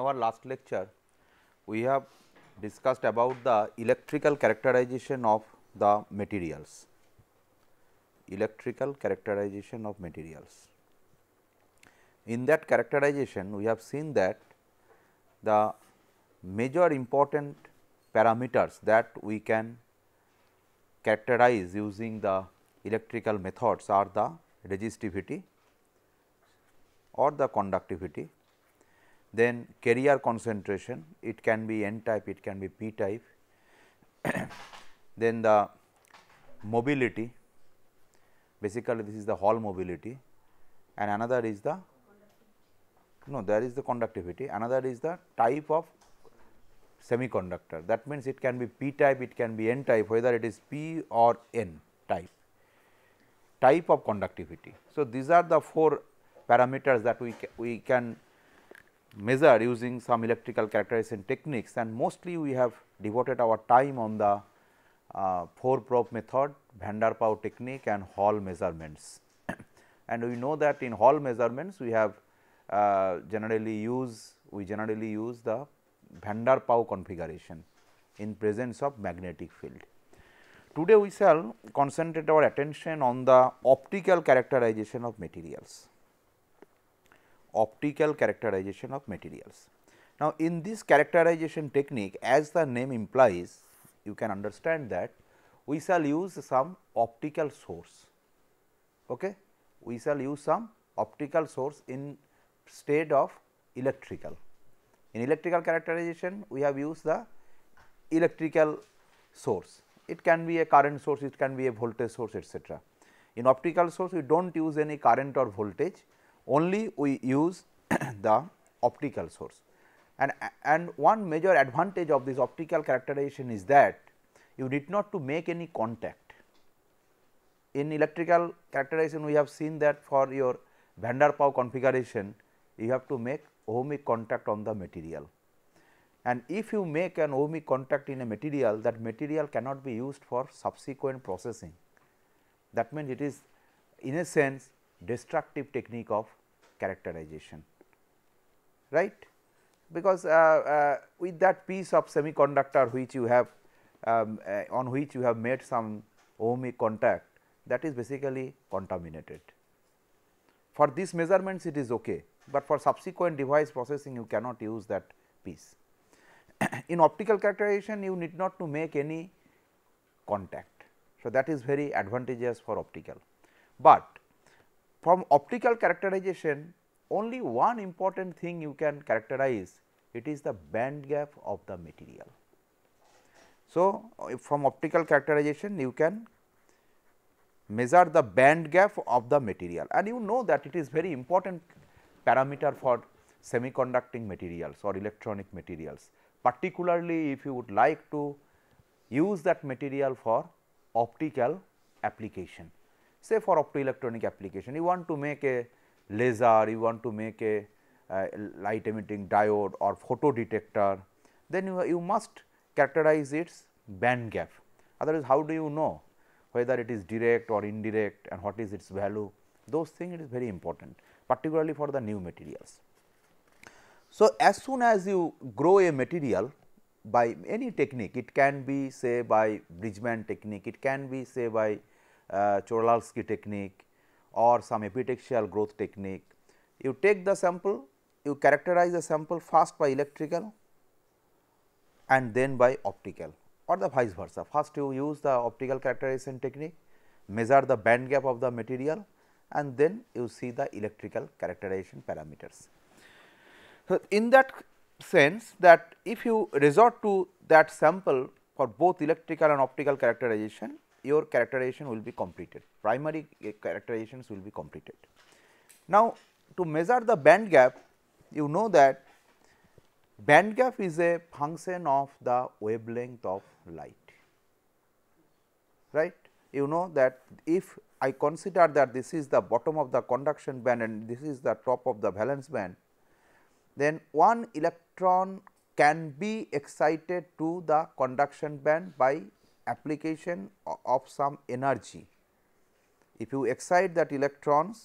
our last lecture, we have discussed about the electrical characterization of the materials, electrical characterization of materials. In that characterization, we have seen that the major important parameters that we can characterize using the electrical methods are the resistivity or the conductivity then carrier concentration, it can be n type, it can be p type. then the mobility, basically this is the Hall mobility and another is the, no there is the conductivity, another is the type of semiconductor. That means, it can be p type, it can be n type, whether it is p or n type, type of conductivity. So, these are the four parameters that we, ca we can measure using some electrical characterization techniques and mostly we have devoted our time on the uh, 4 probe method, van der Pau technique and Hall measurements. and we know that in Hall measurements we have uh, generally use, we generally use the van der Pau configuration in presence of magnetic field. Today we shall concentrate our attention on the optical characterization of materials optical characterization of materials. Now, in this characterization technique as the name implies you can understand that we shall use some optical source. Okay? We shall use some optical source in state of electrical. In electrical characterization we have used the electrical source. It can be a current source, it can be a voltage source etc. In optical source we do not use any current or voltage, only we use the optical source. And, and one major advantage of this optical characterization is that you need not to make any contact. In electrical characterization we have seen that for your van der Pau configuration you have to make ohmic contact on the material. And if you make an ohmic contact in a material that material cannot be used for subsequent processing. That means, it is in a sense destructive technique of characterization right because uh, uh, with that piece of semiconductor which you have um, uh, on which you have made some ohmic contact that is basically contaminated. For these measurements it is ok, but for subsequent device processing you cannot use that piece. In optical characterization you need not to make any contact. So, that is very advantageous for optical, but from optical characterization only one important thing you can characterize it is the band gap of the material. So, uh, from optical characterization you can measure the band gap of the material and you know that it is very important parameter for semiconducting materials or electronic materials particularly if you would like to use that material for optical application say for optoelectronic application you want to make a laser, you want to make a uh, light emitting diode or photo detector, then you, you must characterize its band gap. Otherwise, how do you know whether it is direct or indirect and what is its value? Those things it is very important particularly for the new materials. So, as soon as you grow a material by any technique, it can be say by Bridgman technique, it can be say by uh, technique or some epitaxial growth technique. You take the sample, you characterize the sample first by electrical and then by optical or the vice versa. First you use the optical characterization technique, measure the band gap of the material and then you see the electrical characterization parameters. So, in that sense that if you resort to that sample for both electrical and optical characterization, your characterization will be completed, primary characterizations will be completed. Now, to measure the band gap, you know that band gap is a function of the wavelength of light, right. You know that if I consider that this is the bottom of the conduction band and this is the top of the valence band, then one electron can be excited to the conduction band by application of some energy. If you excite that electrons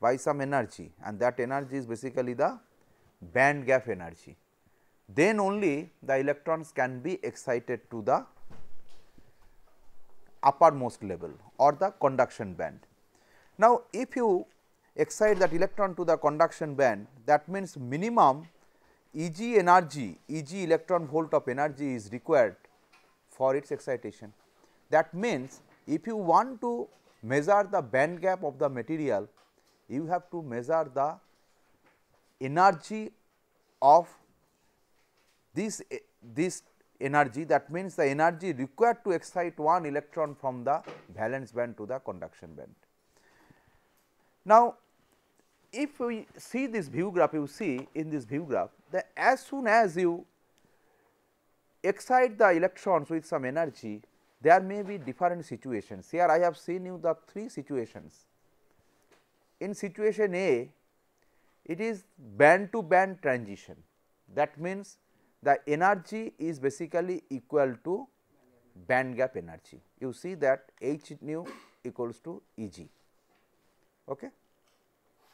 by some energy and that energy is basically the band gap energy, then only the electrons can be excited to the uppermost level or the conduction band. Now, if you excite that electron to the conduction band that means minimum Eg energy, Eg electron volt of energy is required for its excitation. That means, if you want to measure the band gap of the material, you have to measure the energy of this, eh, this energy that means the energy required to excite one electron from the valence band to the conduction band. Now, if we see this view graph you see in this view graph the as soon as you excite the electrons with some energy, there may be different situations. Here I have seen you the three situations. In situation A, it is band to band transition. That means, the energy is basically equal to band gap energy. You see that H nu equals to E g. Okay?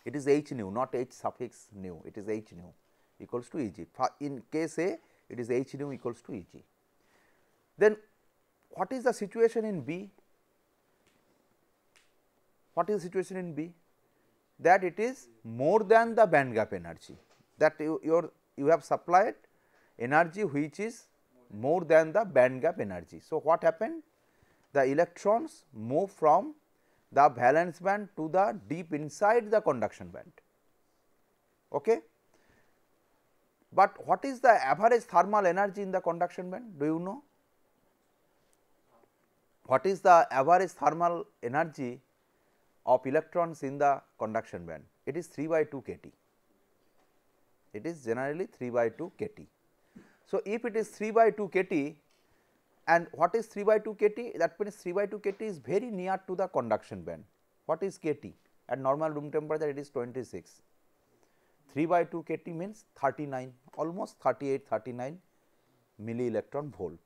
It is H nu, not H suffix nu, it is H nu equals to E g. In case A, it is h nu equals to E g. Then what is the situation in B? What is the situation in B? That it is more than the band gap energy that you, your, you have supplied energy which is more than the band gap energy. So, what happened? The electrons move from the valence band to the deep inside the conduction band. Okay? but what is the average thermal energy in the conduction band do you know? What is the average thermal energy of electrons in the conduction band? It is 3 by 2 kT. It is generally 3 by 2 kT. So, if it is 3 by 2 kT and what is 3 by 2 kT? That means 3 by 2 kT is very near to the conduction band. What is kT? At normal room temperature it is 26. 3 by 2 kT means 39 almost 38 39 milli electron volt.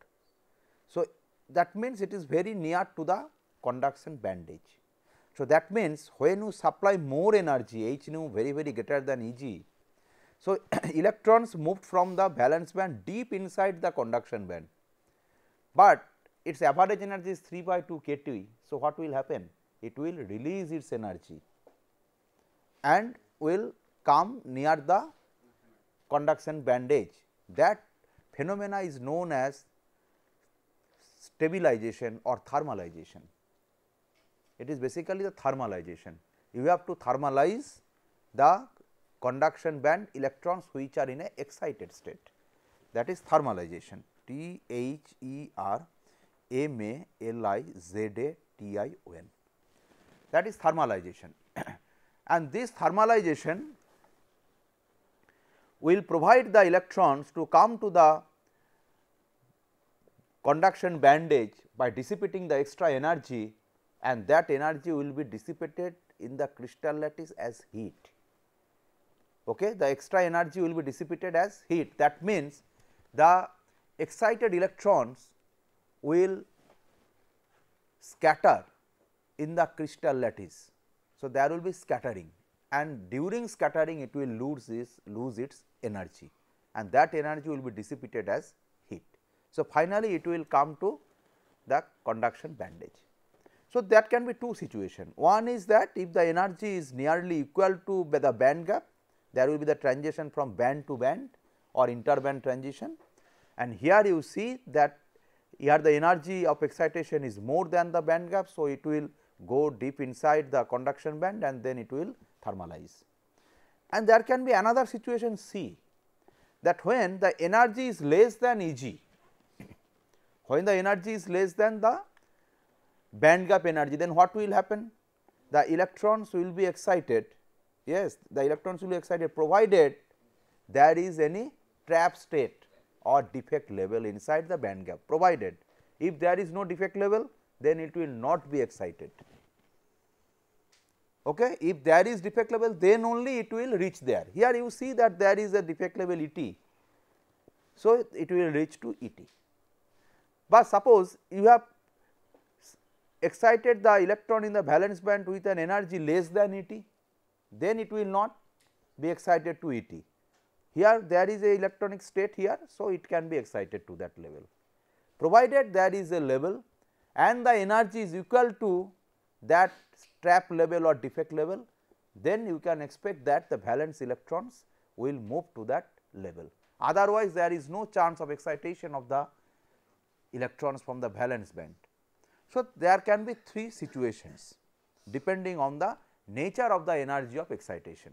So, that means it is very near to the conduction bandage. So, that means when you supply more energy H nu very very greater than E g. So, electrons moved from the valence band deep inside the conduction band, but its average energy is 3 by 2 k T. So, what will happen? It will release its energy and will come near the conduction bandage. That phenomena is known as stabilization or thermalization. It is basically the thermalization. You have to thermalize the conduction band electrons which are in a excited state that is thermalization T H E R M A L I Z A T I O N that is thermalization and this thermalization will provide the electrons to come to the conduction bandage by dissipating the extra energy and that energy will be dissipated in the crystal lattice as heat. Okay. The extra energy will be dissipated as heat that means, the excited electrons will scatter in the crystal lattice. So, there will be scattering and during scattering it will lose its, lose its energy and that energy will be dissipated as heat. So, finally, it will come to the conduction bandage. So, that can be two situation. One is that if the energy is nearly equal to the band gap, there will be the transition from band to band or interband transition and here you see that here the energy of excitation is more than the band gap. So, it will go deep inside the conduction band and then it will thermalize. And there can be another situation C that when the energy is less than Eg, when the energy is less than the band gap energy, then what will happen? The electrons will be excited, yes, the electrons will be excited provided there is any trap state or defect level inside the band gap provided if there is no defect level then it will not be excited. Okay? If there is defect level then only it will reach there. Here you see that there is a defect level E t. So, it, will reach to E t. But suppose you have excited the electron in the valence band with an energy less than E t, then it will not be excited to E t. Here there is a electronic state here, so it can be excited to that level. Provided there is a level and the energy is equal to that trap level or defect level, then you can expect that the valence electrons will move to that level. Otherwise, there is no chance of excitation of the electrons from the valence band. So, there can be three situations depending on the nature of the energy of excitation.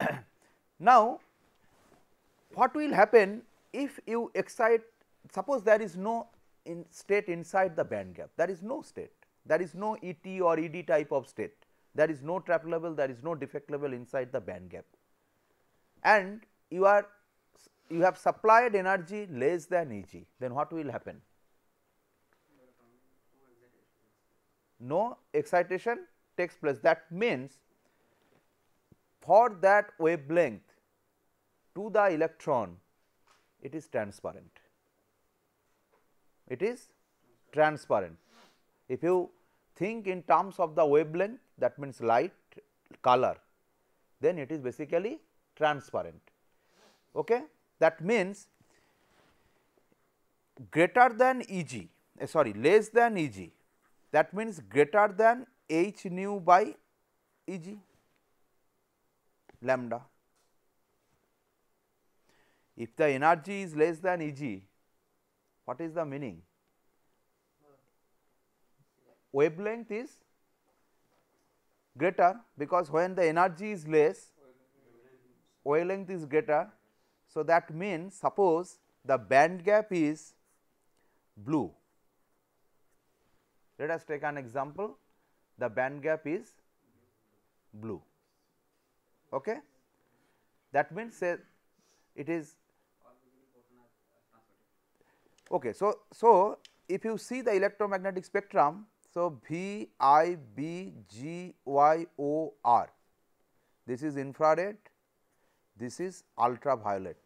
now, what will happen if you excite suppose there is no in state inside the band gap there is no state there is no ET or ED type of state, there is no trap level, there is no defect level inside the band gap. And you are you have supplied energy less than Eg, then what will happen? No excitation takes place. That means for that wavelength to the electron, it is transparent. It is transparent. If you think in terms of the wavelength that means light color, then it is basically transparent. Okay? That means greater than E g uh, eh, sorry less than E g that means greater than h nu by E g lambda. If the energy is less than E g, what is the meaning? wavelength is greater because when the energy is less wavelength is greater. So, that means suppose the band gap is blue. Let us take an example the band gap is blue. Okay? That means say it is okay. So, so if you see the electromagnetic spectrum so, V I B G Y O R this is infrared, this is ultraviolet.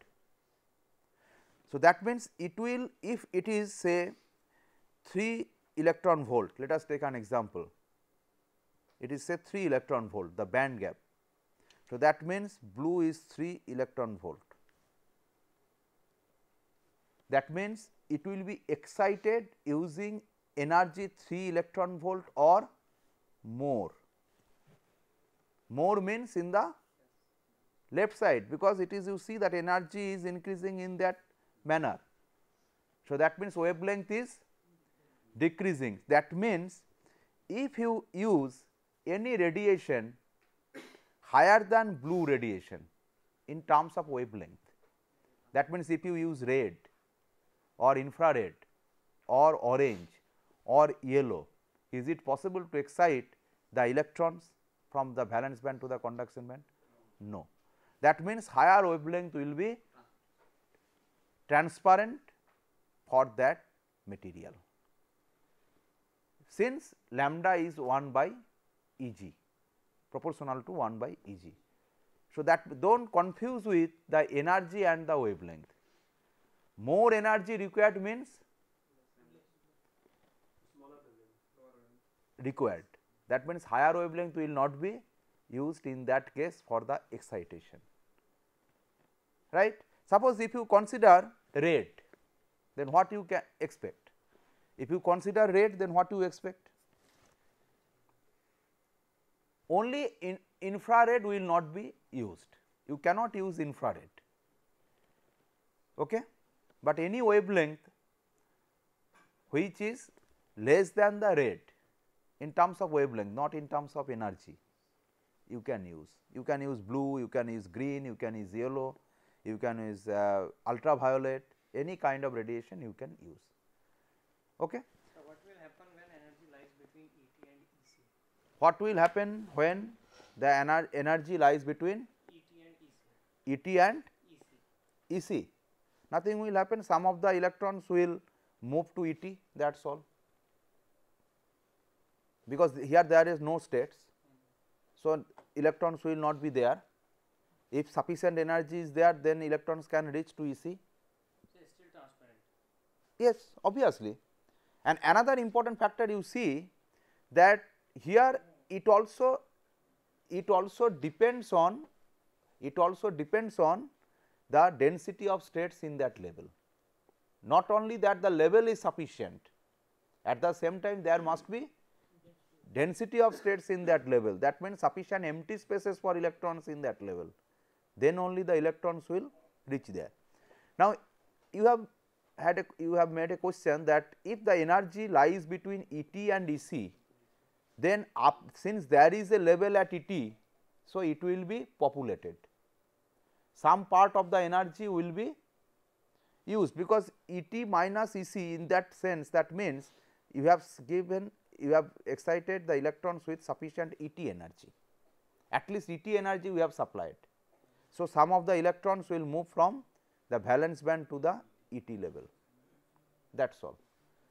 So, that means it will if it is say 3 electron volt let us take an example it is say 3 electron volt the band gap. So, that means blue is 3 electron volt that means it will be excited using energy 3 electron volt or more. More means in the left side because it is you see that energy is increasing in that manner. So, that means wavelength is decreasing that means if you use any radiation higher than blue radiation in terms of wavelength that means if you use red or infrared or orange or yellow, is it possible to excite the electrons from the valence band to the conduction band? No. That means, higher wavelength will be transparent for that material. Since lambda is 1 by E g proportional to 1 by E g. So, that do not confuse with the energy and the wavelength. More energy required means required. That means, higher wavelength will not be used in that case for the excitation, right. Suppose if you consider red, then what you can expect? If you consider red, then what you expect? Only in infrared will not be used, you cannot use infrared, okay. but any wavelength which is less than the red in terms of wavelength not in terms of energy you can use. You can use blue, you can use green, you can use yellow, you can use uh, ultraviolet any kind of radiation you can use. Okay? So, what will happen when energy lies between ET and EC? What will happen when the ener energy lies between ET and EC? ET and EC. EC. Nothing will happen some of the electrons will move to ET that is all because here there is no states. So, electrons will not be there. If sufficient energy is there, then electrons can reach to EC. Yes, obviously. And another important factor you see that here it also it also depends on it also depends on the density of states in that level. Not only that the level is sufficient, at the same time there must be density of states in that level that means sufficient empty spaces for electrons in that level then only the electrons will reach there. Now, you have had a, you have made a question that if the energy lies between E t and E c then up, since there is a level at E t. So, it will be populated some part of the energy will be used because E t minus E c in that sense that means you have given you have excited the electrons with sufficient ET energy, at least ET energy we have supplied. So, some of the electrons will move from the valence band to the ET level that is all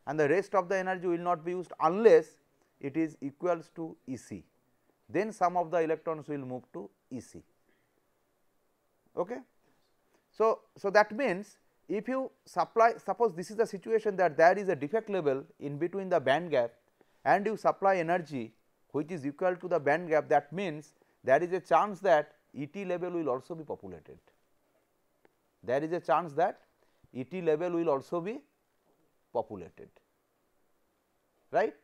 and the rest of the energy will not be used unless it is equals to EC. Then some of the electrons will move to EC. Okay? So, so that means if you supply suppose this is the situation that there is a defect level in between the band gap and you supply energy which is equal to the band gap that means there is a chance that ET level will also be populated. There is a chance that ET level will also be populated right.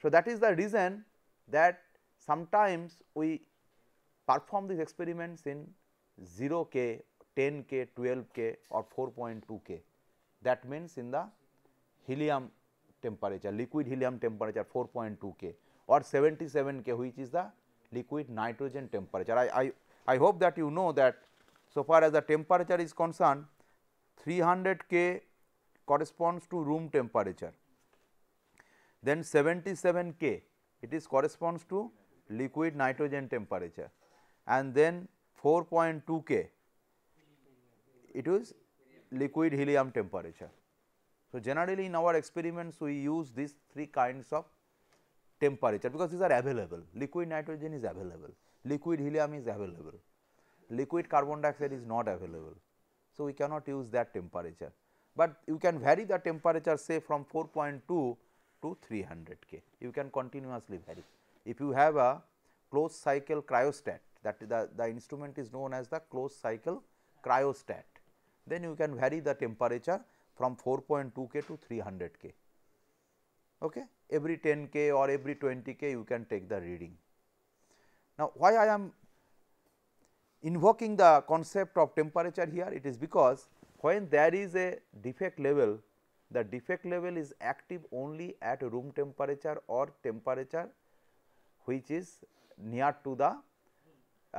So, that is the reason that sometimes we perform these experiments in 0 k, 10 k, 12 k or 4.2 k that means in the helium temperature liquid helium temperature 4.2 K or 77 K which is the liquid nitrogen temperature. I, I, I hope that you know that so far as the temperature is concerned 300 K corresponds to room temperature, then 77 K it is corresponds to liquid nitrogen temperature and then 4.2 K it is liquid helium temperature. So, generally in our experiments we use these three kinds of temperature because these are available liquid nitrogen is available, liquid helium is available, liquid carbon dioxide is not available. So, we cannot use that temperature, but you can vary the temperature say from 4.2 to 300 K you can continuously vary. If you have a closed cycle cryostat that the, the instrument is known as the closed cycle cryostat then you can vary the temperature from 4.2k to 300k okay every 10k or every 20k you can take the reading now why i am invoking the concept of temperature here it is because when there is a defect level the defect level is active only at room temperature or temperature which is near to the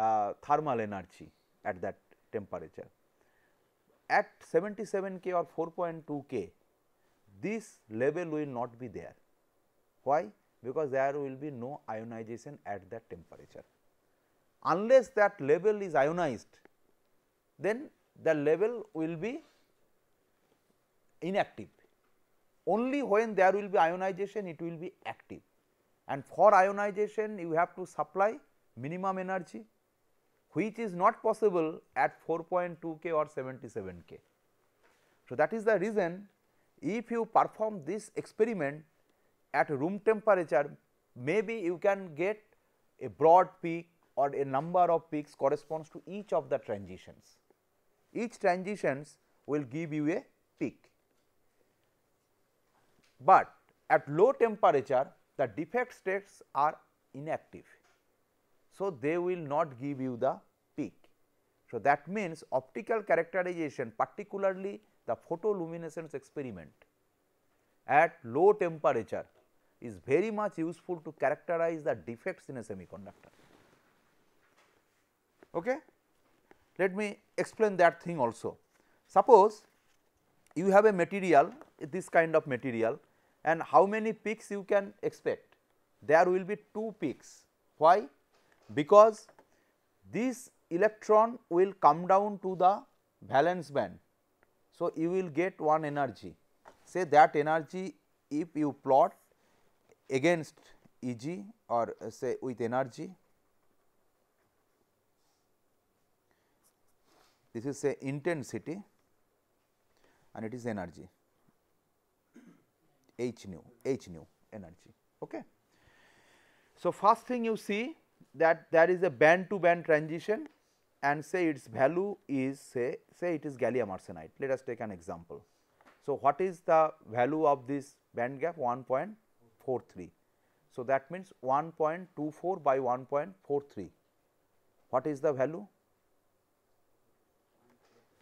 uh, thermal energy at that temperature at 77 k or 4.2 k this level will not be there. Why? Because there will be no ionization at that temperature. Unless that level is ionized, then the level will be inactive. Only when there will be ionization it will be active and for ionization you have to supply minimum energy which is not possible at 4.2 k or 77 k. So, that is the reason if you perform this experiment at room temperature maybe you can get a broad peak or a number of peaks corresponds to each of the transitions. Each transitions will give you a peak. But at low temperature the defect states are inactive so, they will not give you the peak. So, that means optical characterization particularly the photoluminescence experiment at low temperature is very much useful to characterize the defects in a semiconductor. Okay? Let me explain that thing also. Suppose you have a material this kind of material and how many peaks you can expect? There will be two peaks. Why? because this electron will come down to the valence band. So, you will get one energy say that energy if you plot against E g or say with energy this is say intensity and it is energy h nu h nu energy okay so first thing you see that there is a band to band transition and say its value is say say it is gallium arsenide let us take an example. So, what is the value of this band gap 1.43. So, that means 1.24 by 1.43 what is the value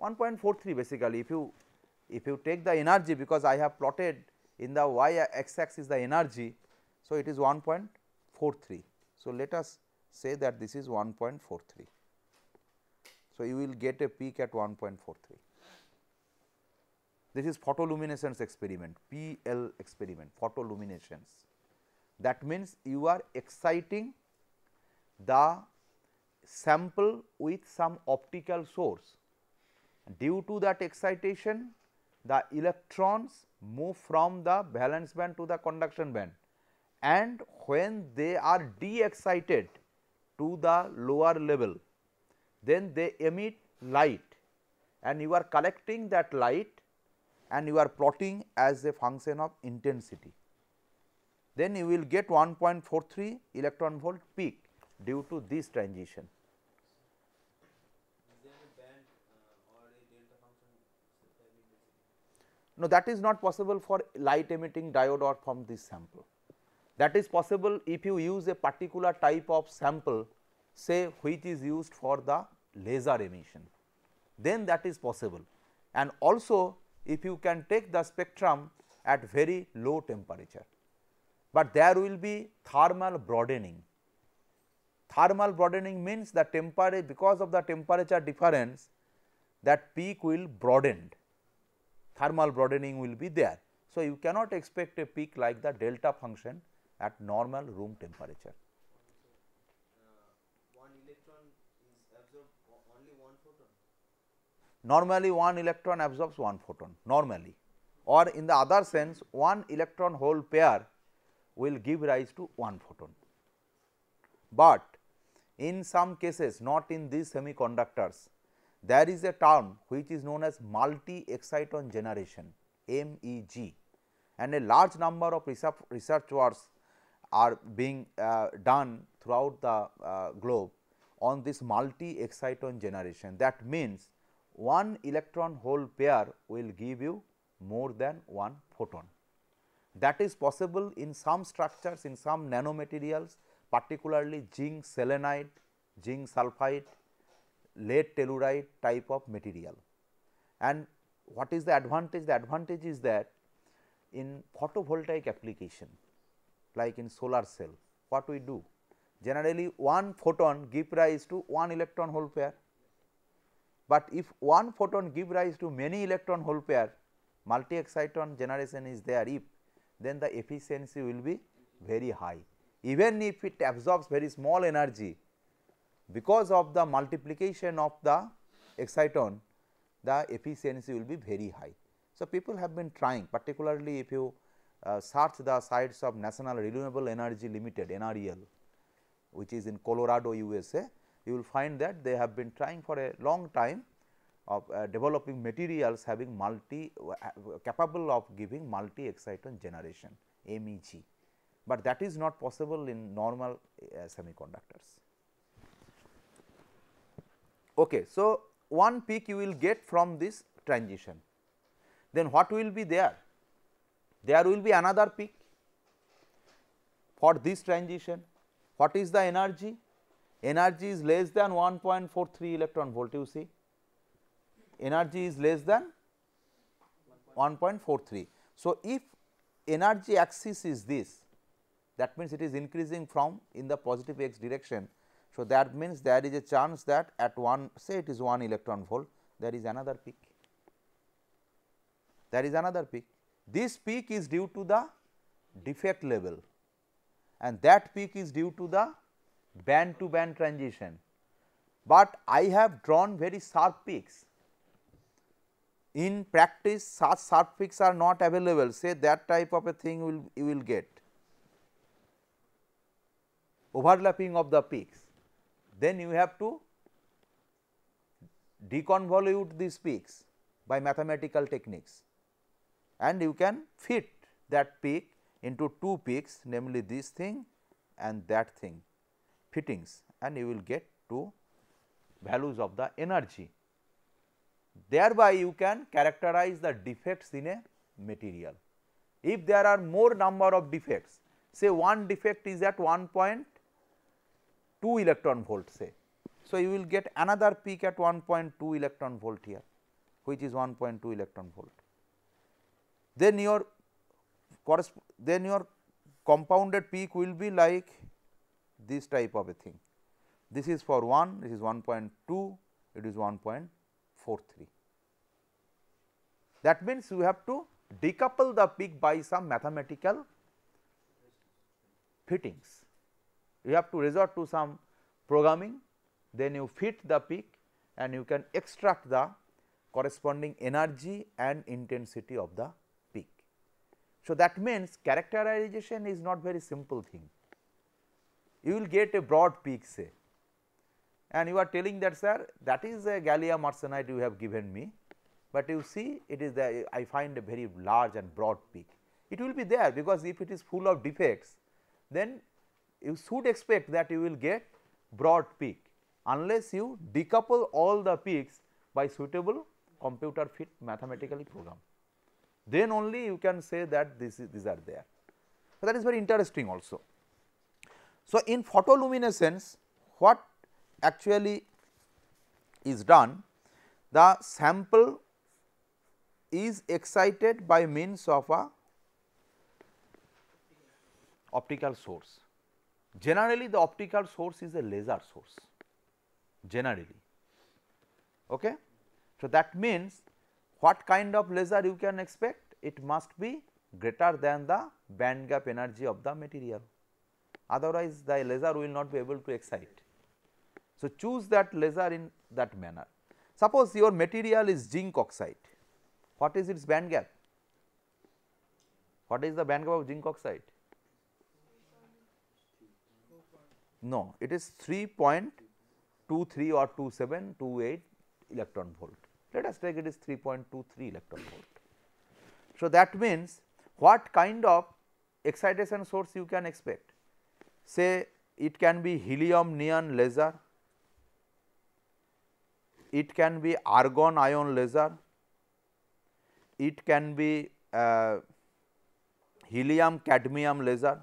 1.43 basically if you if you take the energy because I have plotted in the y x axis the energy. So, it is 1.43. So, let us say that this is 1.43. So, you will get a peak at 1.43. This is photoluminescence experiment, PL experiment, photoluminescence. That means, you are exciting the sample with some optical source. Due to that excitation, the electrons move from the valence band to the conduction band and when they are de-excited, to the lower level, then they emit light and you are collecting that light and you are plotting as a function of intensity. Then you will get 1.43 electron volt peak due to this transition. No, that is not possible for light emitting diode or from this sample. That is possible if you use a particular type of sample say which is used for the laser emission, then that is possible. And also if you can take the spectrum at very low temperature, but there will be thermal broadening. Thermal broadening means the temperature because of the temperature difference that peak will broaden, thermal broadening will be there. So, you cannot expect a peak like the delta function at normal room temperature. Uh, normally one electron absorbs one photon normally or in the other sense one electron hole pair will give rise to one photon. But in some cases not in these semiconductors there is a term which is known as multi exciton generation MEG and a large number of research, works are being uh, done throughout the uh, globe on this multi exciton generation. That means, one electron hole pair will give you more than one photon. That is possible in some structures, in some nanomaterials particularly zinc selenide, zinc sulphide, lead telluride type of material. And what is the advantage? The advantage is that in photovoltaic application, like in solar cell what we do generally one photon give rise to one electron hole pair but if one photon give rise to many electron hole pair multi exciton generation is there if then the efficiency will be very high even if it absorbs very small energy because of the multiplication of the exciton the efficiency will be very high so people have been trying particularly if you Uh, search the sites of National Renewable Energy Limited NREL which is in Colorado USA, you will find that they have been trying for a long time of uh, developing materials having multi uh, capable of giving multi exciton generation MEG, but that is not possible in normal semiconductors. Okay, so, one peak you will get from this transition. Then what will be there? there will be another peak for this transition. What is the energy? Energy is less than 1.43 electron volt you see, energy is less than 1.43. So, if energy axis is this that means it is increasing from in the positive x direction. So, that means there is a chance that at one say it is 1 electron volt there is another peak, there is another peak. This peak is due to the defect level and that peak is due to the band to band transition. But I have drawn very sharp peaks. In practice such sharp peaks are not available say that type of a thing will you will get overlapping of the peaks. Then you have to deconvolute these peaks by mathematical techniques and you can fit that peak into two peaks namely this thing and that thing fittings and you will get two values of the energy. Thereby you can characterize the defects in a material. If there are more number of defects say one defect is at 1.2 electron volt say. So, you will get another peak at 1.2 electron volt here which is 1.2 electron volt then your then your compounded peak will be like this type of a thing. This is for 1, this is 1.2, it is 1.43. That means, you have to decouple the peak by some mathematical fittings. You have to resort to some programming, then you fit the peak and you can extract the corresponding energy and intensity of the so, that means characterization is not very simple thing. You will get a broad peak say and you are telling that sir that is a gallium arsenide you have given me, but you see it is the I find a very large and broad peak. It will be there because if it is full of defects then you should expect that you will get broad peak unless you decouple all the peaks by suitable computer fit mathematically program then only you can say that this is, these are there. So, that is very interesting also. So, in photoluminescence what actually is done the sample is excited by means of a optical source. Generally the optical source is a laser source generally. Okay? So, that means what kind of laser you can expect? It must be greater than the band gap energy of the material, otherwise the laser will not be able to excite. So, choose that laser in that manner. Suppose your material is zinc oxide, what is its band gap? What is the band gap of zinc oxide? No, it is 3.23 or 27, 28 electron volt let us take it is 3.23 electron volt. So, that means what kind of excitation source you can expect say it can be helium neon laser, it can be argon ion laser, it can be uh, helium cadmium laser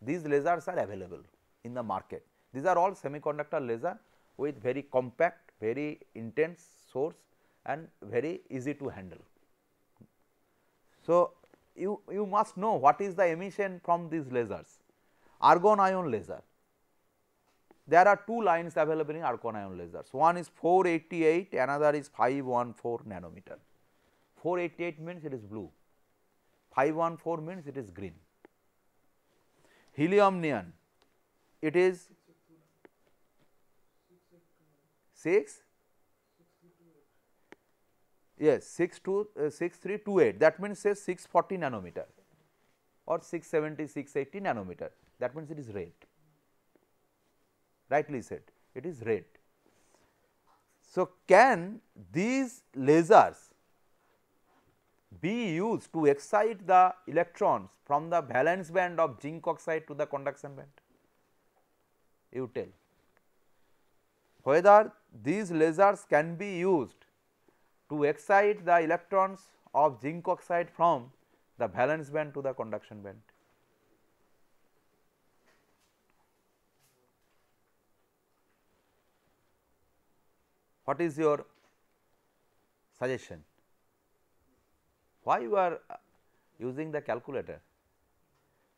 these lasers are available in the market these are all semiconductor laser with very compact very intense source and very easy to handle. So, you, you must know what is the emission from these lasers, argon ion laser. There are two lines available in argon ion lasers, one is 488, another is 514 nanometer. 488 means it is blue, 514 means it is green. Helium neon, it is 6 yes 6 uh, that means say 640 nanometer or 670 680 nanometer that means it is red rightly said it is red. So, can these lasers be used to excite the electrons from the valence band of zinc oxide to the conduction band? You tell whether these lasers can be used to excite the electrons of zinc oxide from the valence band to the conduction band. What is your suggestion? Why you are uh, using the calculator?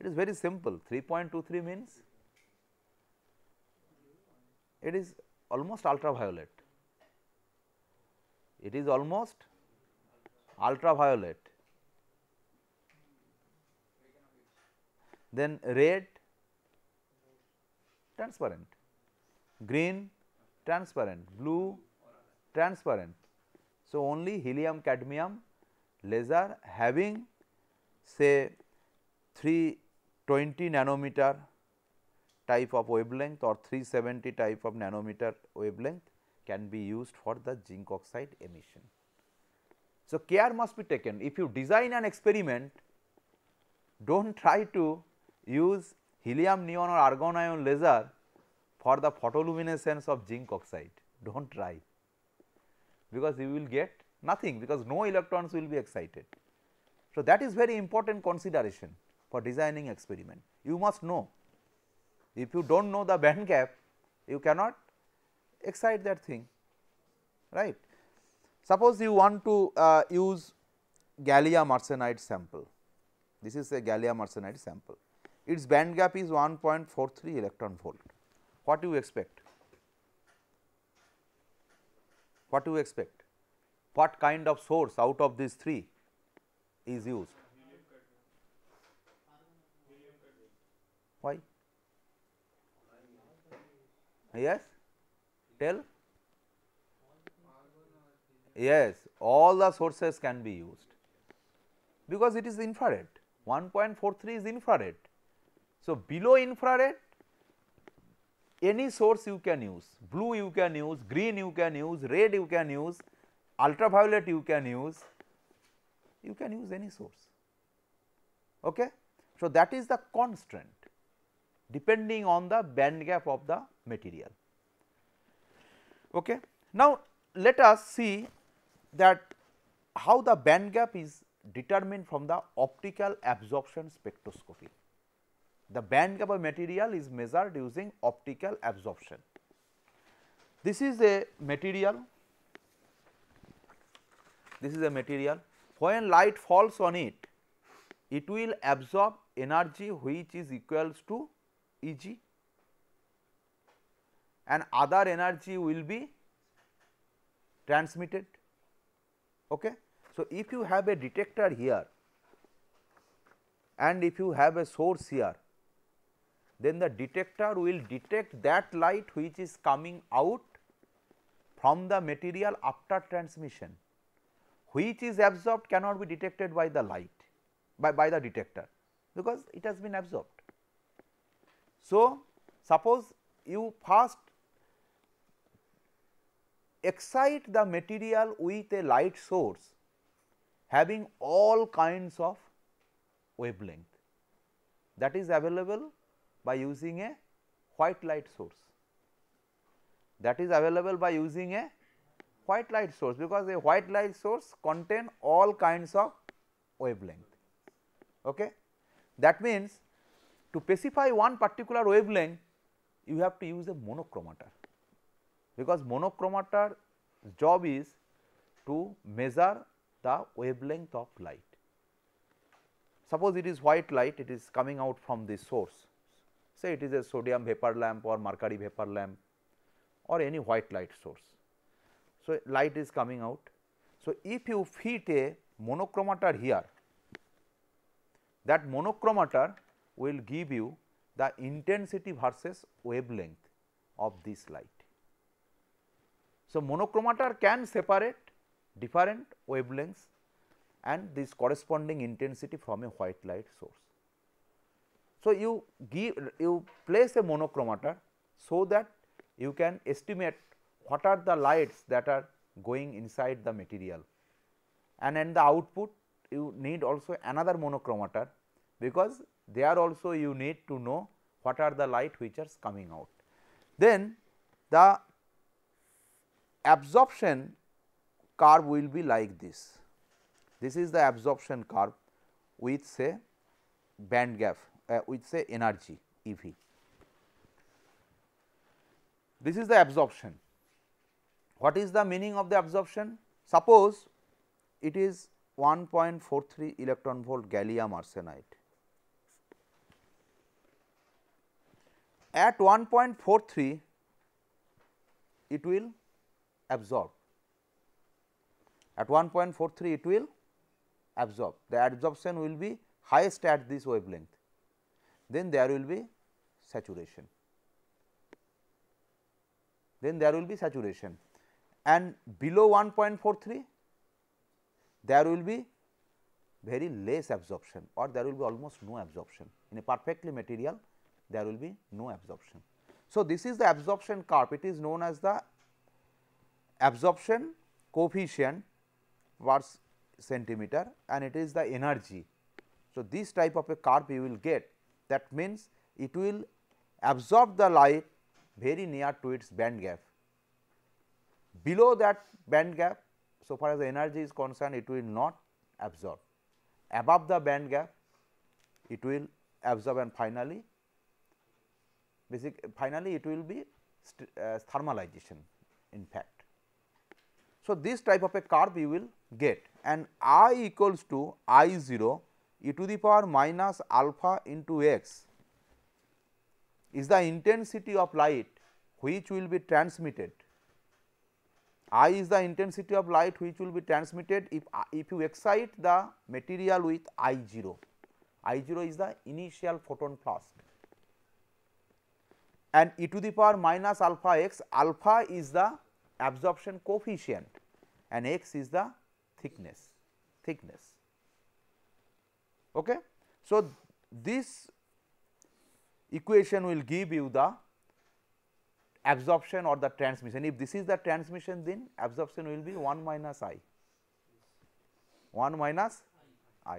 It is very simple 3.23 means it is almost ultraviolet it is almost ultraviolet. Then red transparent, green transparent, blue transparent. So, only helium cadmium laser having say 320 nanometer type of wavelength or 370 type of nanometer wavelength can be used for the zinc oxide emission. So, care must be taken if you design an experiment do not try to use helium neon or argon ion laser for the photoluminescence of zinc oxide do not try because you will get nothing because no electrons will be excited. So, that is very important consideration for designing experiment you must know if you do not know the band gap you cannot excite that thing right. Suppose you want to uh, use gallium arsenide sample, this is a gallium arsenide sample, its band gap is 1.43 electron volt. What do you expect? What do you expect? What kind of source out of these three is used? Why? Yes? tell yes all the sources can be used because it is infrared 1.43 is infrared. So, below infrared any source you can use blue you can use green you can use red you can use ultraviolet you can use you can use any source okay so that is the constraint depending on the band gap of the material Okay. Now, let us see that how the band gap is determined from the optical absorption spectroscopy. The band gap of material is measured using optical absorption. This is a material, this is a material when light falls on it, it will absorb energy which is equals to E g and other energy will be transmitted. Okay. So, if you have a detector here and if you have a source here, then the detector will detect that light which is coming out from the material after transmission, which is absorbed cannot be detected by the light by, by the detector because it has been absorbed. So, suppose you first excite the material with a light source having all kinds of wavelength that is available by using a white light source that is available by using a white light source because a white light source contain all kinds of wavelength. Okay? That means, to specify one particular wavelength you have to use a monochromator because monochromator job is to measure the wavelength of light. Suppose it is white light it is coming out from this source say it is a sodium vapor lamp or mercury vapor lamp or any white light source. So, light is coming out. So, if you fit a monochromator here that monochromator will give you the intensity versus wavelength of this light. So, monochromator can separate different wavelengths and this corresponding intensity from a white light source. So, you give you place a monochromator so that you can estimate what are the lights that are going inside the material and in the output you need also another monochromator because there also you need to know what are the light which are coming out. Then the absorption curve will be like this. This is the absorption curve with say band gap uh, with say energy E v. This is the absorption. What is the meaning of the absorption? Suppose it is 1.43 electron volt gallium arsenide. At 1.43 it will absorb. At 1.43 it will absorb, the absorption will be highest at this wavelength, then there will be saturation. Then there will be saturation and below 1.43 there will be very less absorption or there will be almost no absorption. In a perfectly material there will be no absorption. So, this is the absorption curve it is known as the absorption coefficient per centimeter and it is the energy. So, this type of a curve you will get that means it will absorb the light very near to its band gap. Below that band gap so far as the energy is concerned it will not absorb. Above the band gap it will absorb and finally, basically, finally it will be uh, thermalization in fact. So, this type of a curve you will get and i equals to i 0 e to the power minus alpha into x is the intensity of light which will be transmitted. I is the intensity of light which will be transmitted if, if you excite the material with I 0. I 0 is the initial photon flask and e to the power minus alpha x alpha is the absorption coefficient and x is the thickness thickness okay so this equation will give you the absorption or the transmission if this is the transmission then absorption will be 1 minus i 1 minus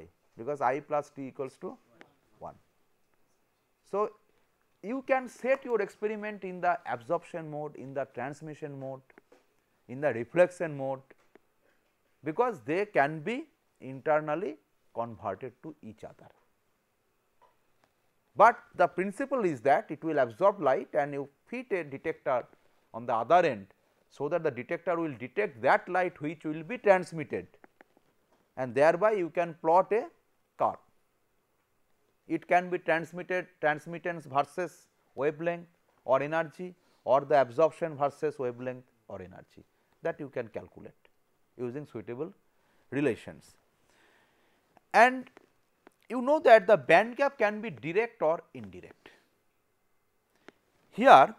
i because i plus t equals to 1 so you can set your experiment in the absorption mode in the transmission mode in the reflection mode because they can be internally converted to each other. But the principle is that it will absorb light and you fit a detector on the other end. So, that the detector will detect that light which will be transmitted and thereby you can plot a curve. It can be transmitted transmittance versus wavelength or energy or the absorption versus wavelength or energy that you can calculate using suitable relations. And you know that the band gap can be direct or indirect. Here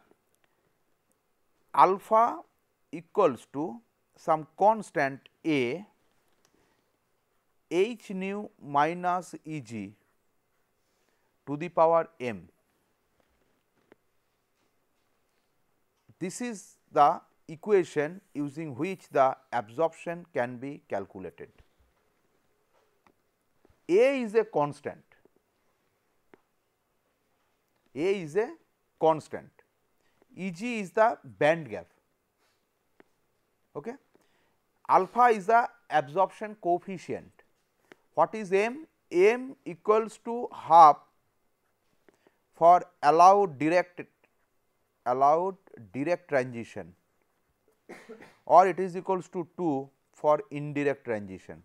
alpha equals to some constant A h nu minus E g to the power m. This is the equation using which the absorption can be calculated. A is a constant, A is a constant, Eg is the band gap, okay. alpha is the absorption coefficient. What is m? m equals to half for allowed direct allowed direct transition or it is equals to 2 for indirect transition.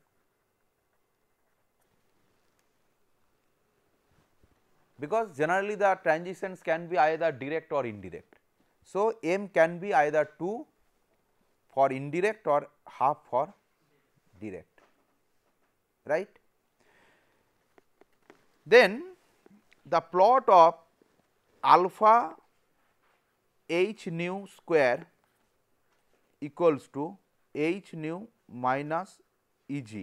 Because generally the transitions can be either direct or indirect. So, m can be either 2 for indirect or half for direct right. Then the plot of alpha h nu square equals to h nu minus E g.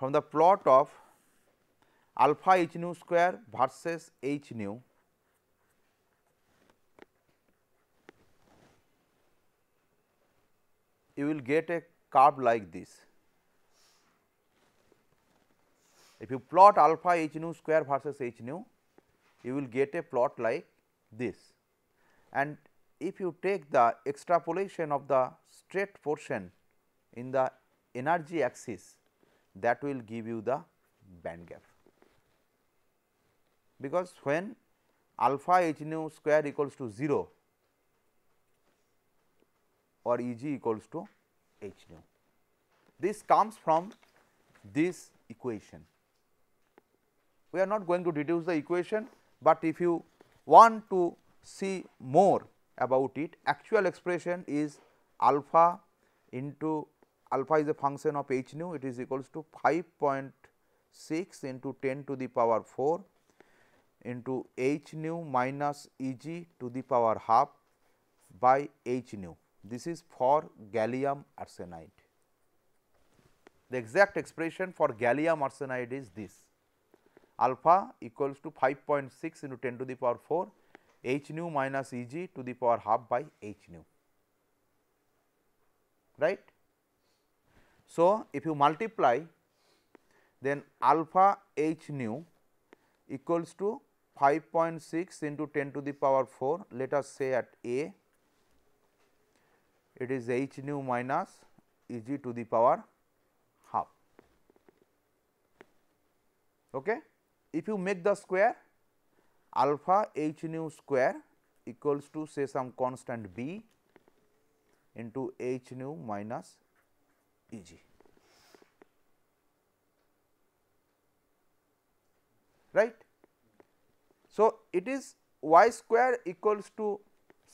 From the plot of alpha h nu square versus h nu, you will get a curve like this. If you plot alpha h nu square versus h nu, you will get a plot like this and if you take the extrapolation of the straight portion in the energy axis that will give you the band gap. Because when alpha h nu square equals to 0 or E g equals to h nu. This comes from this equation. We are not going to deduce the equation, but if you want to see more about it actual expression is alpha into alpha is a function of h nu it is equals to 5.6 into 10 to the power 4 into h nu minus E g to the power half by h nu. This is for gallium arsenide. The exact expression for gallium arsenide is this alpha equals to 5.6 into 10 to the power 4 h nu minus E g to the power half by h nu right. So, if you multiply then alpha h nu equals to 5.6 into 10 to the power 4 let us say at a it is h nu minus E g to the power half. Okay. If you make the square alpha h nu square equals to say some constant b into h nu minus E g. Right. So, it is y square equals to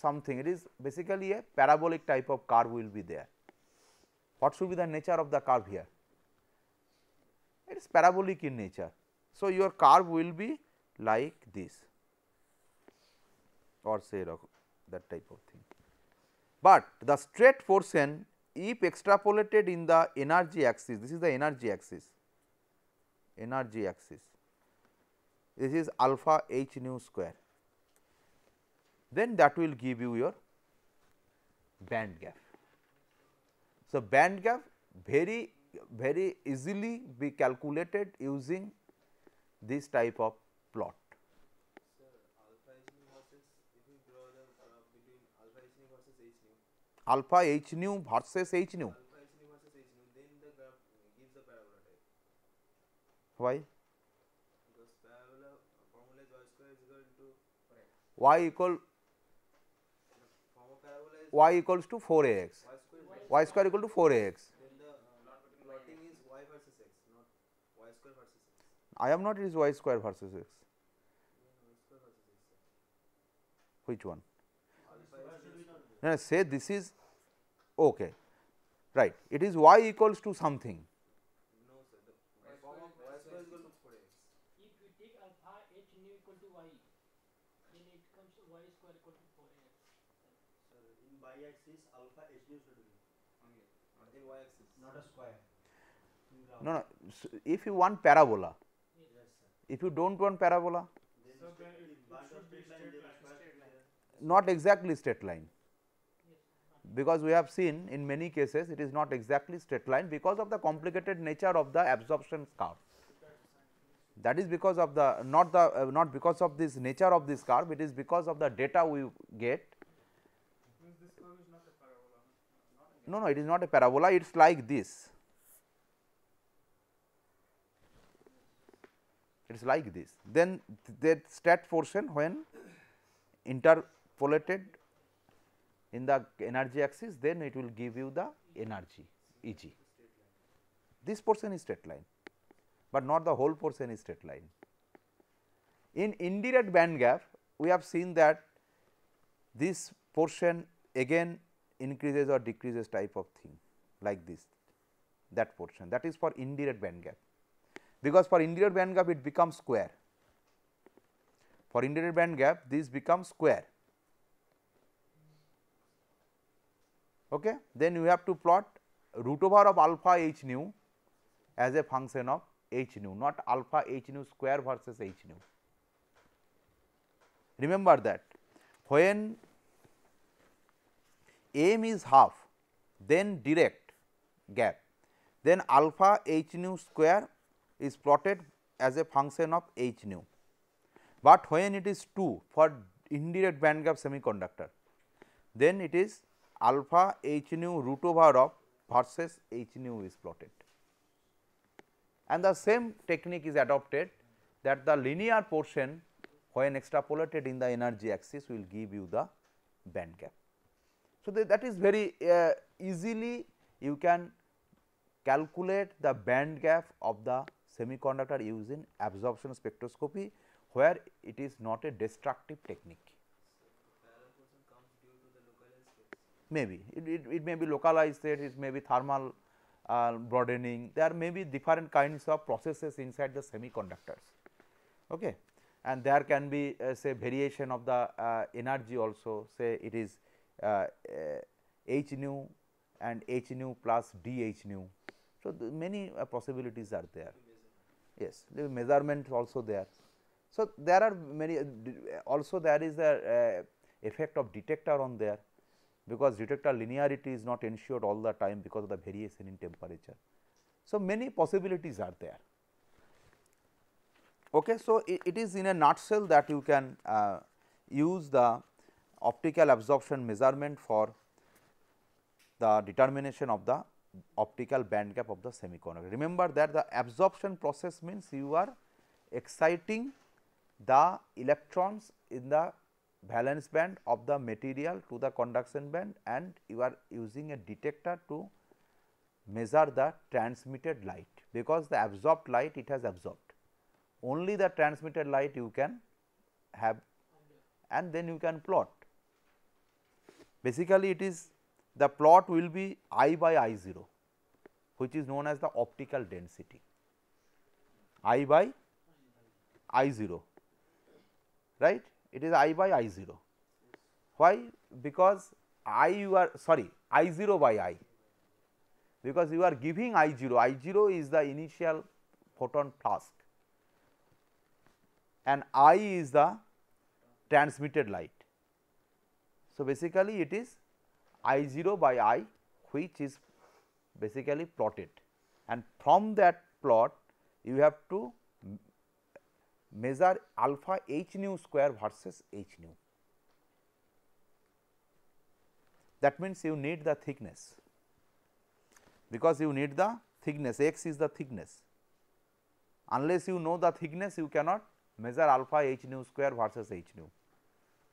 something it is basically a parabolic type of curve will be there. What should be the nature of the curve here? It is parabolic in nature. So, your curve will be like this or say that type of thing. But the straight portion if extrapolated in the energy axis, this is the energy axis, energy axis, this is alpha h nu square, then that will give you your band gap. So, band gap very very easily be calculated using this type of alpha h nu versus h nu. Why? y equal y equals to 4 a x. Y square equal to 4 a x. I am not it is y square versus x. Which one? then I say this is okay, right. It is y equals to something. No, no. So, if you want parabola, yes, if you don't want parabola, so, not exactly straight line because we have seen in many cases it is not exactly straight line because of the complicated nature of the absorption curve. That is because of the not the uh, not because of this nature of this curve, it is because of the data we get. No, no, it is not a parabola, it is like this. It is like this. Then that stat portion when interpolated in the energy axis then it will give you the energy E g. This portion is straight line, but not the whole portion is straight line. In indirect band gap we have seen that this portion again increases or decreases type of thing like this that portion that is for indirect band gap because for indirect band gap it becomes square. For indirect band gap this becomes square okay then you have to plot root over of alpha h nu as a function of h nu not alpha h nu square versus h nu remember that when m is half then direct gap then alpha h nu square is plotted as a function of h nu but when it is 2 for indirect band gap semiconductor then it is alpha h nu root over of versus h nu is plotted. And the same technique is adopted that the linear portion when extrapolated in the energy axis will give you the band gap. So, that, that is very uh, easily you can calculate the band gap of the semiconductor using absorption spectroscopy where it is not a destructive technique. maybe it, it, it may be localized state, it may be thermal uh, broadening, there may be different kinds of processes inside the semiconductors. Okay. And there can be uh, say variation of the uh, energy also say it is uh, uh, h nu and h nu plus d h nu. So, many uh, possibilities are there yes the measurement also there. So, there are many also there is the effect of detector on there because detector linearity is not ensured all the time because of the variation in temperature. So, many possibilities are there. Okay, so, it, it is in a nutshell that you can uh, use the optical absorption measurement for the determination of the optical band gap of the semiconductor. Remember that the absorption process means you are exciting the electrons in the valence band of the material to the conduction band and you are using a detector to measure the transmitted light because the absorbed light it has absorbed only the transmitted light you can have and then you can plot. Basically it is the plot will be i by i 0 which is known as the optical density i by i 0 right it is i by i 0. Why? Because i you are sorry i 0 by i because you are giving i 0, i 0 is the initial photon flask and i is the transmitted light. So, basically it is i 0 by i which is basically plotted and from that plot you have to measure alpha h nu square versus h nu. That means, you need the thickness because you need the thickness x is the thickness. Unless you know the thickness you cannot measure alpha h nu square versus h nu.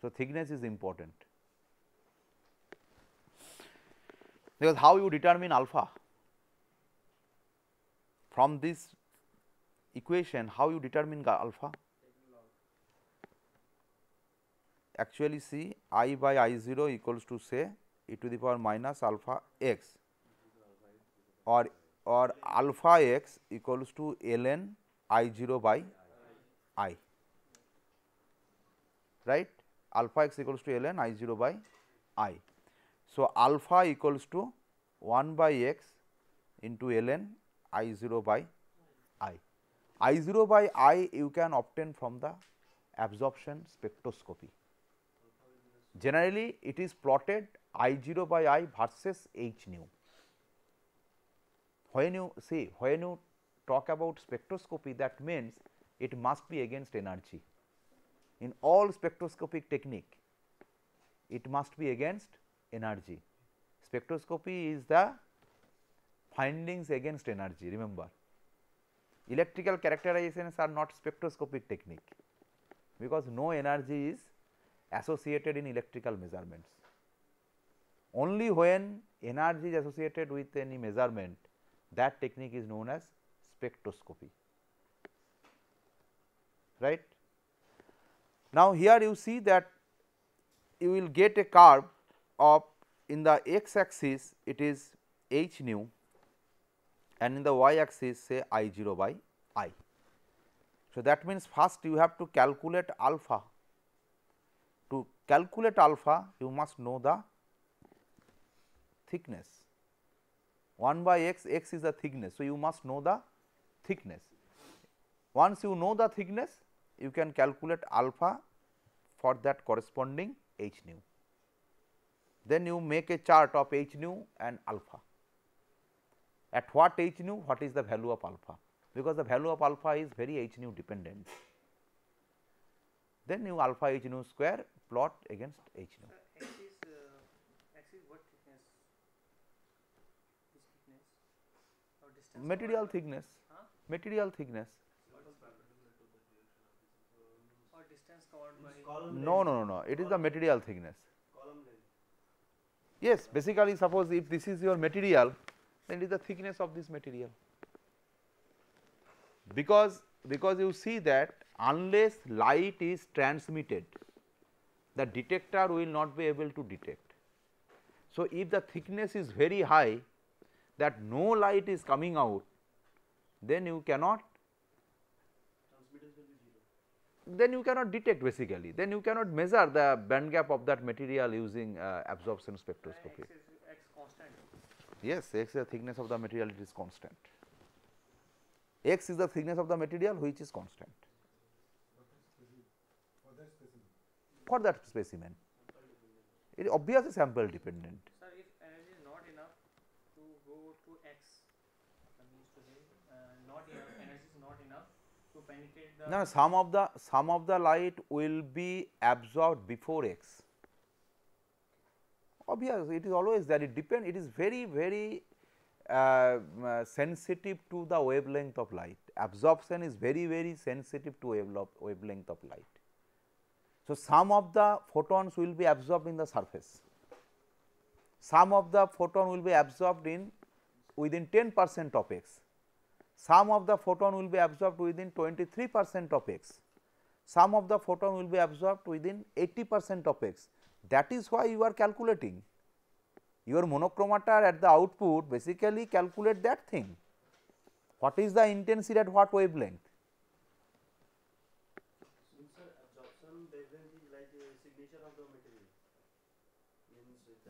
So, thickness is important because how you determine alpha from this equation how you determine alpha actually see i by i 0 equals to say e to the power minus alpha x or or alpha x equals to ln i 0 by i right alpha x equals to ln i 0 by i. So, alpha equals to 1 by x into ln i 0 by I0 by I you can obtain from the absorption spectroscopy. Generally, it is plotted I0 by I versus H nu. When you say, when you talk about spectroscopy, that means it must be against energy. In all spectroscopic technique, it must be against energy. Spectroscopy is the findings against energy, remember electrical characterizations are not spectroscopic technique because no energy is associated in electrical measurements. Only when energy is associated with any measurement that technique is known as spectroscopy right. Now, here you see that you will get a curve of in the x axis it is h nu and in the y axis say i 0 by i. So, that means first you have to calculate alpha. To calculate alpha you must know the thickness 1 by x, x is the thickness. So, you must know the thickness. Once you know the thickness you can calculate alpha for that corresponding h nu. Then you make a chart of h nu and alpha. at what h nu what is the value of alpha because the value of alpha is very h nu dependent. Then you alpha h nu square plot against h nu. Sir, axis, uh, axis what thickness? This thickness or distance? Material or thickness. Huh? Material thickness. Or distance covered by? No, no, no, no. It is the material thickness. Yes, basically suppose if this is your material, then it is the thickness of this material because because you see that unless light is transmitted the detector will not be able to detect. So, if the thickness is very high that no light is coming out then you cannot then you cannot detect basically then you cannot measure the band gap of that material using uh, absorption spectroscopy. Yes, x is the thickness of the material, it is constant. x is the thickness of the material which is constant. For that specimen, It is obviously sample dependent. Sir, if energy is not enough to go to x, uh, not enough, energy is not enough to penetrate the. No, some of the some of the light will be absorbed before x obvious it is always that it depends it is very very uh, uh, sensitive to the wavelength of light absorption is very very sensitive to wavelength of light. So, some of the photons will be absorbed in the surface, some of the photon will be absorbed in within 10 percent of x, some of the photon will be absorbed within 23 percent of x, some of the photon will be absorbed within 80 percent of x that is why you are calculating. Your monochromator at the output basically calculate that thing. What is the intensity at what wavelength?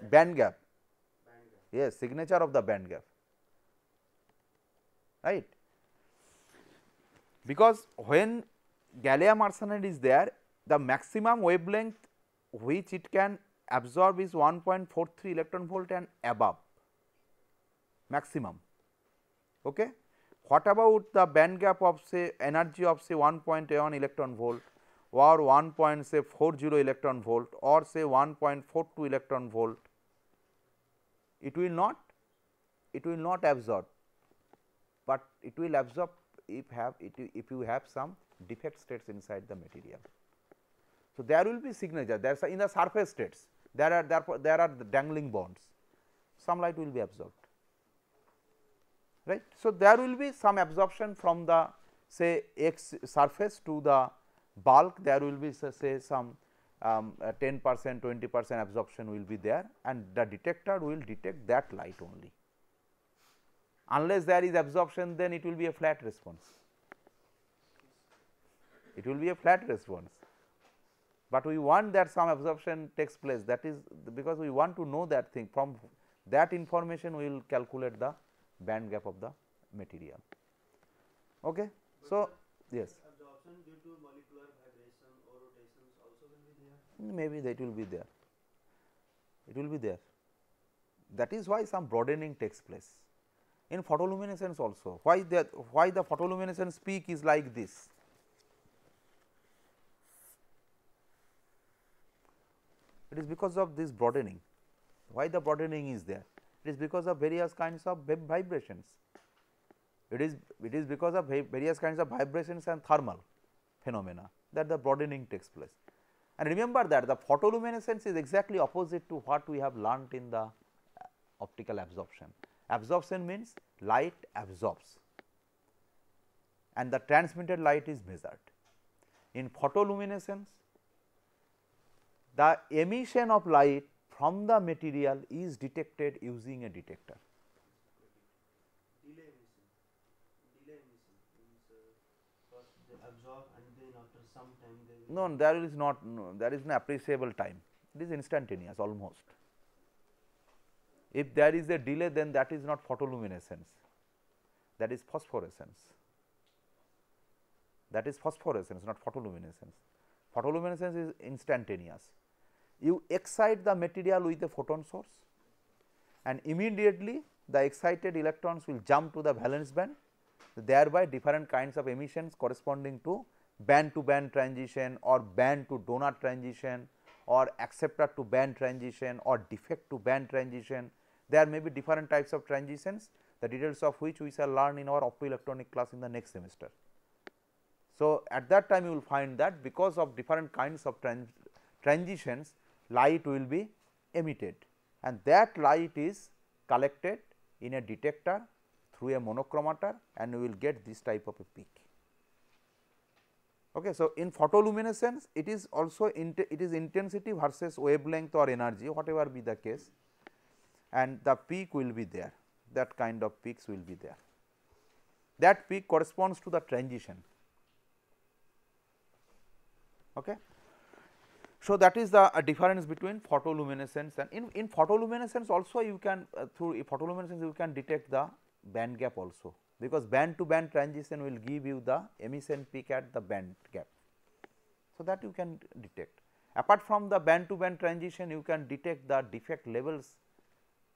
Band gap. band gap. Yes, signature of the band gap. Right. Because when gallium arsenide is there, the maximum wavelength which it can absorb is 1.43 electron volt and above maximum. Okay. What about the band gap of say energy of say 1.1 electron volt or 1.40 electron volt or say 1.42 electron volt? It will not, it will not absorb, but it will absorb if have it if you have some defect states inside the material. So, there will be signature there is in the surface states there are therefore, there are the dangling bonds some light will be absorbed right. So, there will be some absorption from the say x surface to the bulk there will be say some um, uh, 10 percent 20 percent absorption will be there and the detector will detect that light only. Unless there is absorption then it will be a flat response, it will be a flat response but we want that some absorption takes place that is because we want to know that thing from that information we will calculate the band gap of the material. Okay. But so, yes. Absorption due to molecular vibration or rotations also will be there? Maybe that will be there, it will be there. That is why some broadening takes place in photoluminescence also. Why the, why the photoluminescence peak is like this? It is because of this broadening. Why the broadening is there? It is because of various kinds of vibrations. It is, it is because of various kinds of vibrations and thermal phenomena that the broadening takes place. And remember that the photoluminescence is exactly opposite to what we have learnt in the uh, optical absorption. Absorption means light absorbs and the transmitted light is measured. In photoluminescence the emission of light from the material is detected using a detector. Uh, no, there is not, no, there is an appreciable time, it is instantaneous almost. If there is a delay, then that is not photoluminescence, that is phosphorescence. That is phosphorescence, not photoluminescence. Photoluminescence is instantaneous you excite the material with a photon source and immediately the excited electrons will jump to the valence band thereby different kinds of emissions corresponding to band to band transition or band to donor transition or acceptor to band transition or defect to band transition. There may be different types of transitions the details of which we shall learn in our optoelectronic class in the next semester. So, at that time you will find that because of different kinds of trans transitions light will be emitted and that light is collected in a detector through a monochromator and we will get this type of a peak. Okay. So, in photoluminescence it is also it is intensity versus wavelength or energy whatever be the case and the peak will be there that kind of peaks will be there. That peak corresponds to the transition. Okay. So, that is the uh, difference between photoluminescence and in, in photoluminescence also you can uh, through photoluminescence you can detect the band gap also because band to band transition will give you the emission peak at the band gap. So, that you can detect apart from the band to band transition you can detect the defect levels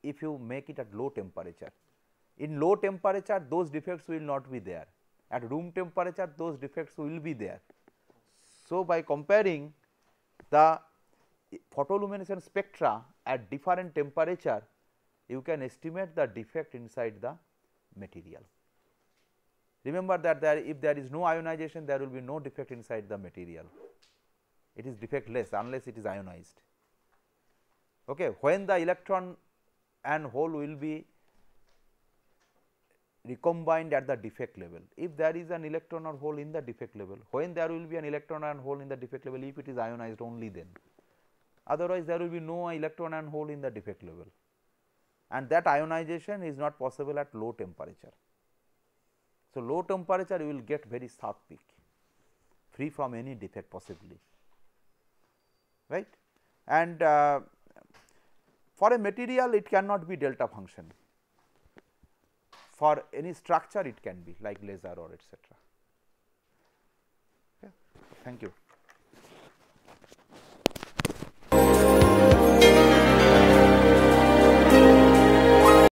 if you make it at low temperature. In low temperature those defects will not be there at room temperature those defects will be there. So, by comparing the photoluminescent spectra at different temperature you can estimate the defect inside the material. Remember that there if there is no ionization there will be no defect inside the material, it is defectless unless it is ionized. Okay. When the electron and hole will be recombined at the defect level. If there is an electron or hole in the defect level, when there will be an electron and hole in the defect level if it is ionized only then. Otherwise, there will be no electron and hole in the defect level and that ionization is not possible at low temperature. So, low temperature you will get very sharp peak free from any defect possibly right and uh, for a material it cannot be delta function for any structure it can be like laser or etcetera. Thank you.